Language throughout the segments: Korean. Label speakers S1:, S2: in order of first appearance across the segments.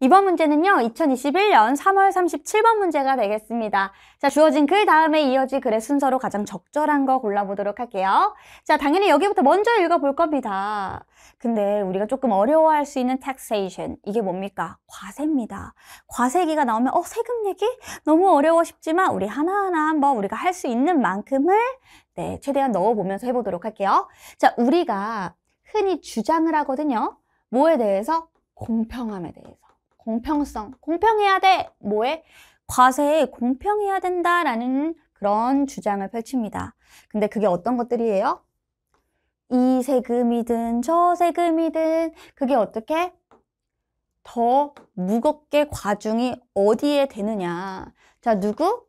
S1: 이번 문제는요, 2021년 3월 37번 문제가 되겠습니다. 자, 주어진 글 다음에 이어질 글의 순서로 가장 적절한 거 골라보도록 할게요. 자, 당연히 여기부터 먼저 읽어볼 겁니다. 근데 우리가 조금 어려워할 수 있는 taxation, 이게 뭡니까? 과세입니다. 과세 얘기가 나오면, 어, 세금 얘기? 너무 어려워 싶지만, 우리 하나하나 한번 우리가 할 수 있는 만큼을, 네, 최대한 넣어보면서 해보도록 할게요. 자, 우리가 흔히 주장을 하거든요. 뭐에 대해서? 공평함에 대해서. 공평성. 공평해야 돼. 뭐에? 과세에 공평해야 된다라는 그런 주장을 펼칩니다. 근데 그게 어떤 것들이에요? 이 세금이든 저 세금이든 그게 어떻게 더 무겁게 과중이 어디에 되느냐. 자, 누구?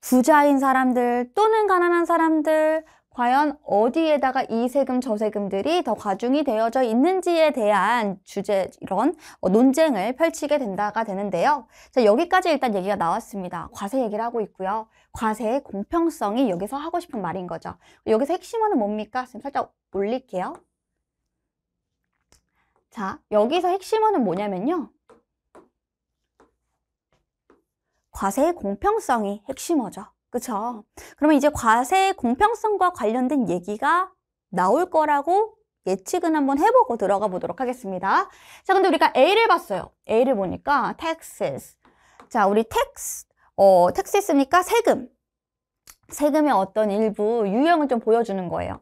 S1: 부자인 사람들 또는 가난한 사람들 과연 어디에다가 이 세금 저 세금들이 더 과중이 되어져 있는지에 대한 주제 이런 어, 논쟁을 펼치게 된다가 되는데요. 자, 여기까지 일단 얘기가 나왔습니다. 과세 얘기를 하고 있고요. 과세의 공평성이 여기서 하고 싶은 말인 거죠. 여기서 핵심어는 뭡니까? 지금 살짝 올릴게요. 자, 여기서 핵심어는 뭐냐면요. 과세의 공평성이 핵심어죠. 그렇죠? 그러면 이제 과세 공평성과 관련된 얘기가 나올 거라고 예측은 한번 해보고 들어가 보도록 하겠습니다. 자, 근데 우리가 A를 봤어요. A를 보니까 taxes. 자, 우리 tax, 어, taxes니까 세금. 세금의 어떤 일부 유형을 좀 보여주는 거예요.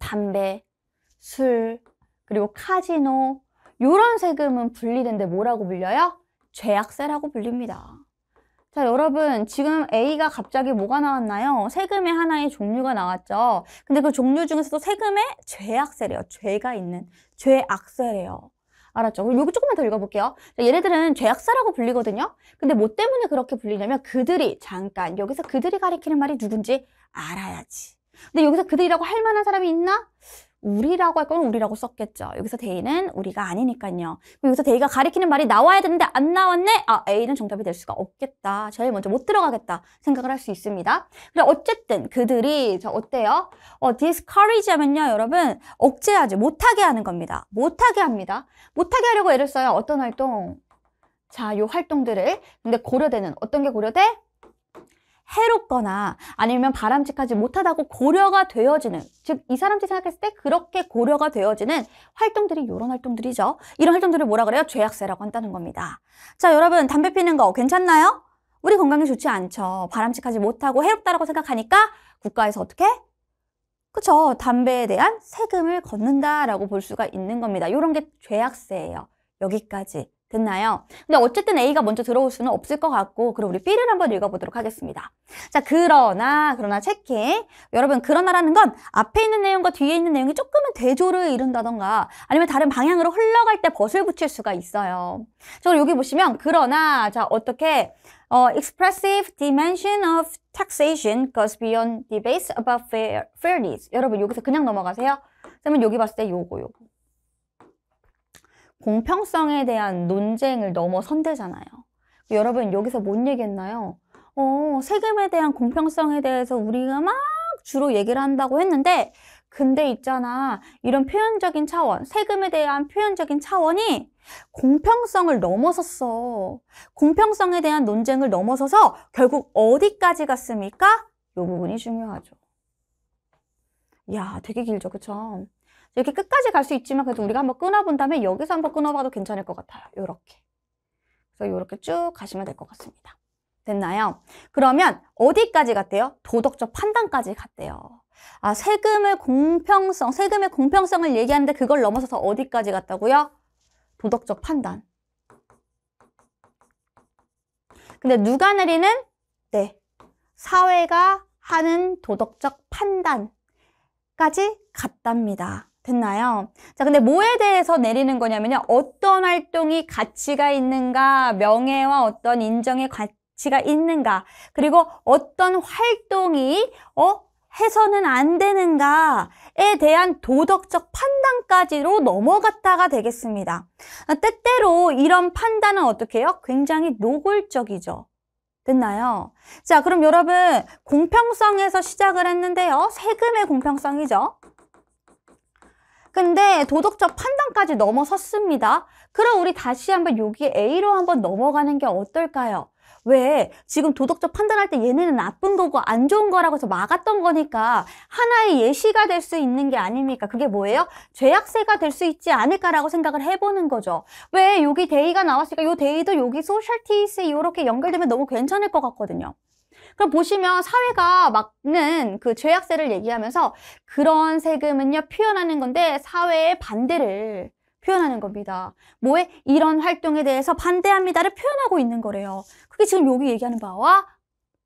S1: 담배, 술, 그리고 카지노, 이런 세금은 분리된데 뭐라고 불려요? 죄악세라고 불립니다. 자 여러분 지금 A가 갑자기 뭐가 나왔나요? 세금의 하나의 종류가 나왔죠. 근데 그 종류 중에서도 세금의 죄악세래요. 죄가 있는 죄악세래요. 알았죠? 그럼 여기 조금만 더 읽어볼게요. 자, 얘네들은 죄악사라고 불리거든요. 근데 뭐 때문에 그렇게 불리냐면 그들이 잠깐 여기서 그들이 가리키는 말이 누군지 알아야지. 근데 여기서 그들이라고 할 만한 사람이 있나? 우리라고 할 거면 우리라고 썼겠죠. 여기서 대의는 우리가 아니니까요. 그럼 여기서 대이가 가리키는 말이 나와야 되는데 안 나왔네? 아, A는 정답이 될 수가 없겠다. 제일 먼저 못 들어가겠다 생각을 할 수 있습니다. 그럼 어쨌든 그들이 저 어때요? 어, discourage 하면요, 여러분 억제하지 못하게 하는 겁니다. 못하게 합니다. 못하게 하려고 애를 써요. 어떤 활동? 자, 요 활동들을 근데 고려되는 어떤 게 고려돼? 해롭거나 아니면 바람직하지 못하다고 고려가 되어지는 즉 이 사람들이 생각했을 때 그렇게 고려가 되어지는 활동들이 이런 활동들이죠. 이런 활동들을 뭐라 그래요? 죄악세라고 한다는 겁니다. 자 여러분 담배 피는 거 괜찮나요? 우리 건강에 좋지 않죠. 바람직하지 못하고 해롭다라고 생각하니까 국가에서 어떻게? 그쵸. 담배에 대한 세금을 걷는다라고 볼 수가 있는 겁니다. 이런 게 죄악세예요. 여기까지. 됐나요? 근데 어쨌든 A가 먼저 들어올 수는 없을 것 같고 그럼 우리 B를 한번 읽어보도록 하겠습니다. 자 그러나 그러나 체크 해 여러분 그러나라는 건 앞에 있는 내용과 뒤에 있는 내용이 조금은 대조를 이룬다던가 아니면 다른 방향으로 흘러갈 때 벗을 붙일 수가 있어요. 저 여기 보시면 그러나 자 어떻게 어, expressive dimension of taxation goes beyond debates about fair, fairness 여러분 여기서 그냥 넘어가세요. 그러면 여기 봤을 때 요거 요거 공평성에 대한 논쟁을 넘어선대잖아요. 여러분 여기서 뭔 얘기했나요? 어, 세금에 대한 공평성에 대해서 우리가 막 주로 얘기를 한다고 했는데 근데 있잖아 이런 표현적인 차원 세금에 대한 표현적인 차원이 공평성을 넘어섰어 공평성에 대한 논쟁을 넘어서서 결국 어디까지 갔습니까? 이 부분이 중요하죠 야 되게 길죠 그쵸? 이렇게 끝까지 갈 수 있지만 그래도 우리가 한번 끊어본 다음에 여기서 한번 끊어봐도 괜찮을 것 같아요. 이렇게. 그래서 이렇게 쭉 가시면 될 것 같습니다. 됐나요? 그러면 어디까지 갔대요? 도덕적 판단까지 갔대요. 아, 세금을 공평성, 세금의 공평성을 얘기하는데 그걸 넘어서서 어디까지 갔다고요? 도덕적 판단. 근데 누가 내리는? 네. 사회가 하는 도덕적 판단까지 갔답니다 됐나요? 자, 근데 뭐에 대해서 내리는 거냐면요. 어떤 활동이 가치가 있는가, 명예와 어떤 인정의 가치가 있는가, 그리고 어떤 활동이, 어, 해서는 안 되는가에 대한 도덕적 판단까지로 넘어갔다가 되겠습니다. 아, 때때로 이런 판단은 어떻게 해요? 굉장히 노골적이죠. 됐나요? 자, 그럼 여러분, 공평성에서 시작을 했는데요. 세금의 공평성이죠. 근데 도덕적 판단까지 넘어섰습니다. 그럼 우리 다시 한번 여기에 A로 한번 넘어가는 게 어떨까요? 왜 지금 도덕적 판단할 때 얘네는 나쁜 거고 안 좋은 거라고 해서 막았던 거니까 하나의 예시가 될 수 있는 게 아닙니까 그게 뭐예요 죄악세가 될 수 있지 않을까라고 생각을 해보는 거죠 왜 여기 데이가 나왔으니까 요 데이도 여기 소셜티스에 이렇게 연결되면 너무 괜찮을 것 같거든요 그럼 보시면 사회가 막는 그 죄악세를 얘기하면서 그런 세금은요 표현하는 건데 사회의 반대를 표현하는 겁니다. 뭐에 이런 활동에 대해서 반대합니다를 표현하고 있는 거래요. 그게 지금 여기 얘기하는 바와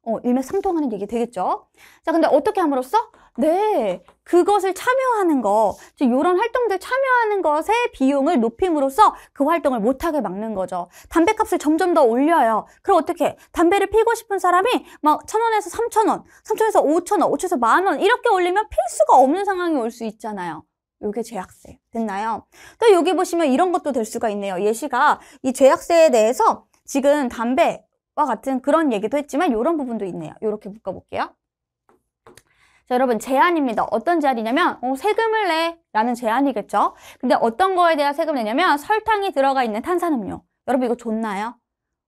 S1: 어, 일맥상통하는 얘기 되겠죠. 자, 근데 어떻게 함으로써 네, 그것을 참여하는 거, 이런 활동들 참여하는 것의 비용을 높임으로써 그 활동을 못하게 막는 거죠. 담배값을 점점 더 올려요. 그럼 어떻게? 담배를 피고 싶은 사람이 막 천원에서 삼천원, 삼천에서 오천원, 오천에서 만 원 이렇게 올리면 필 수가 없는 상황이 올 수 있잖아요. 요게 제약세 됐나요? 또 여기 보시면 이런 것도 될 수가 있네요. 예시가 이 제약세에 대해서 지금 담배 와 같은 그런 얘기도 했지만 이런 부분도 있네요. 이렇게 묶어볼게요. 자, 여러분 제한입니다. 어떤 제한이냐면 어, 세금을 내 라는 제한이겠죠. 근데 어떤 거에 대한 세금을 내냐면 설탕이 들어가 있는 탄산음료. 여러분 이거 좋나요?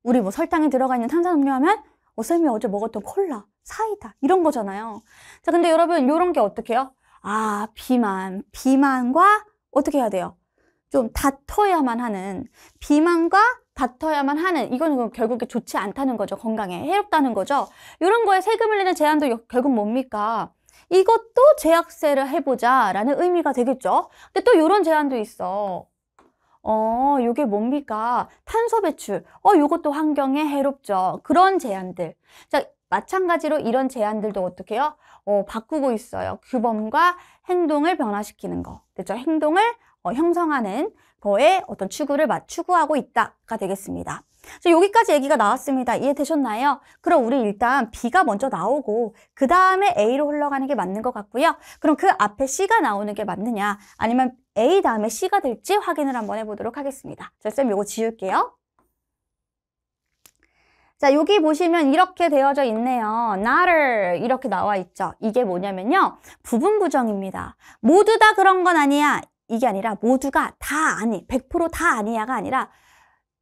S1: 우리 뭐 설탕이 들어가 있는 탄산음료 하면 어, 쌤이 어제 먹었던 콜라, 사이다 이런 거잖아요. 자, 근데 여러분 이런 게 어떻게 해요? 아, 비만, 비만과 어떻게 해야 돼요? 좀 다퉈야만 하는 비만과 다퉈야만 하는 이거는 결국에 좋지 않다는 거죠 건강에 해롭다는 거죠 이런 거에 세금을 내는 제한도 결국 뭡니까 이것도 제약세를 해보자 라는 의미가 되겠죠. 근데 또 이런 제안도 있어. 어, 요게 뭡니까? 탄소 배출. 어, 요것도 환경에 해롭죠. 그런 제안들. 자, 마찬가지로 이런 제안들도 어떻게 해요? 어, 바꾸고 있어요. 규범과 행동을 변화시키는 거. 그렇죠? 행동을 어, 형성하는 거에 어떤 추구를 맞추고 하고 있다가 되겠습니다. 여기까지 얘기가 나왔습니다. 이해되셨나요? 그럼 우리 일단 B가 먼저 나오고 그 다음에 A로 흘러가는 게 맞는 것 같고요. 그럼 그 앞에 C가 나오는 게 맞느냐 아니면 A 다음에 C가 될지 확인을 한번 해보도록 하겠습니다. 자, 쌤 이거 지울게요. 자, 여기 보시면 이렇게 되어져 있네요. 나를 이렇게 나와 있죠. 이게 뭐냐면요. 부분 부정입니다. 모두 다 그런 건 아니야. 이게 아니라 모두가 다 아니, 100%다 아니야가 아니라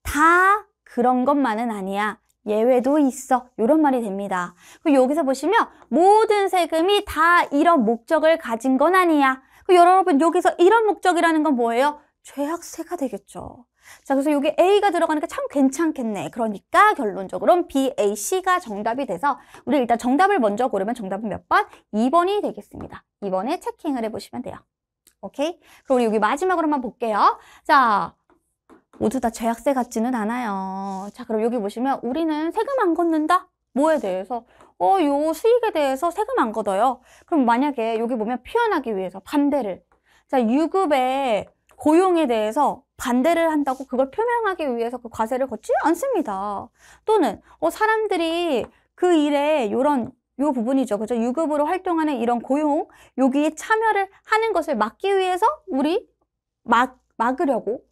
S1: 다 그런 것만은 아니야. 예외도 있어. 이런 말이 됩니다. 그리고 여기서 보시면 모든 세금이 다 이런 목적을 가진 건 아니야. 그 여러분 여기서 이런 목적이라는 건 뭐예요? 죄악세가 되겠죠. 자, 그래서 여기 A가 들어가니까 참 괜찮겠네. 그러니까 결론적으로는 B, A, C가 정답이 돼서 우리 일단 정답을 먼저 고르면 정답은 몇 번? 2번이 되겠습니다. 2번에 체킹을 해보시면 돼요. 오케이? 그럼 우리 여기 마지막으로만 볼게요. 자, 모두 다 죄악세 같지는 않아요. 자, 그럼 여기 보시면 우리는 세금 안 걷는다? 뭐에 대해서? 어, 요 수익에 대해서 세금 안 걷어요. 그럼 만약에 여기 보면 표현하기 위해서 반대를. 자, 유급의 고용에 대해서 반대를 한다고 그걸 표명하기 위해서 그 과세를 걷지 않습니다. 또는 어, 사람들이 그 일에 요런 요 부분이죠. 그죠? 유급으로 활동하는 이런 고용 여기에 참여를 하는 것을 막기 위해서 우리 막 막으려고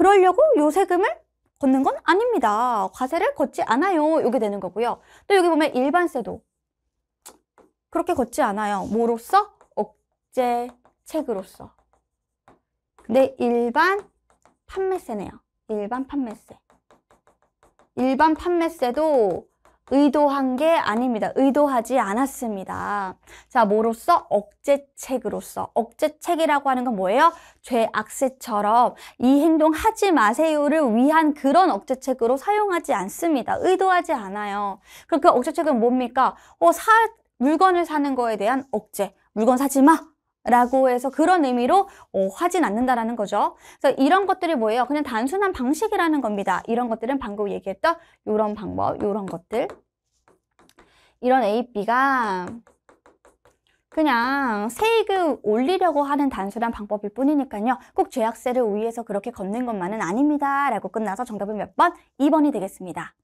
S1: 그러려고 요 세금을 걷는 건 아닙니다. 과세를 걷지 않아요. 이게 되는 거고요. 또 여기 보면 일반세도 그렇게 걷지 않아요. 뭐로써? 억제책으로써. 근데 일반 판매세네요. 일반 판매세. 일반 판매세도 의도한 게 아닙니다. 의도하지 않았습니다. 자, 뭐로써? 억제책으로서. 억제책이라고 하는 건 뭐예요? 죄악세처럼 이 행동 하지 마세요를 위한 그런 억제책으로 사용하지 않습니다. 의도하지 않아요. 그럼 그 억제책은 뭡니까? 어, 사, 물건을 사는 거에 대한 억제. 물건 사지 마! 라고 해서 그런 의미로 어, 화진 않는다라는 거죠. 그래서 이런 것들이 뭐예요? 그냥 단순한 방식이라는 겁니다. 이런 것들은 방금 얘기했던 이런 방법, 이런 것들. 이런 A, B가 그냥 세액을 올리려고 하는 단순한 방법일 뿐이니까요. 꼭 죄악세를 위해서 그렇게 걷는 것만은 아닙니다. 라고 끝나서 정답은 몇 번? 2번이 되겠습니다.